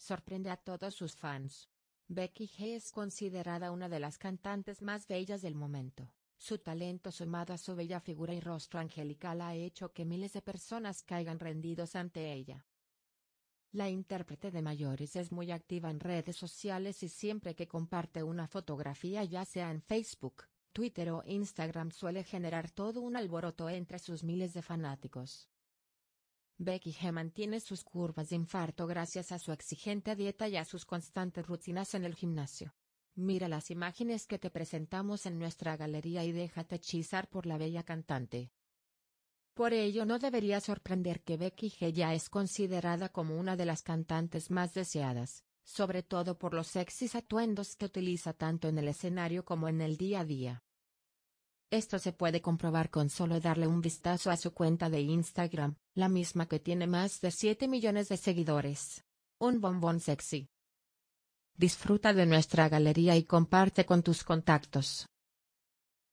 sorprende a todos sus fans. Becky G es considerada una de las cantantes más bellas del momento. Su talento sumado a su bella figura y rostro angelical ha hecho que miles de personas caigan rendidos ante ella. La intérprete de mayores es muy activa en redes sociales y siempre que comparte una fotografía ya sea en Facebook, Twitter o Instagram suele generar todo un alboroto entre sus miles de fanáticos. Becky G mantiene sus curvas de infarto gracias a su exigente dieta y a sus constantes rutinas en el gimnasio. Mira las imágenes que te presentamos en nuestra galería y déjate hechizar por la bella cantante. Por ello no debería sorprender que Becky G ya es considerada como una de las cantantes más deseadas, sobre todo por los sexys atuendos que utiliza tanto en el escenario como en el día a día. Esto se puede comprobar con solo darle un vistazo a su cuenta de Instagram, la misma que tiene más de 7 millones de seguidores. Un bombón sexy. Disfruta de nuestra galería y comparte con tus contactos.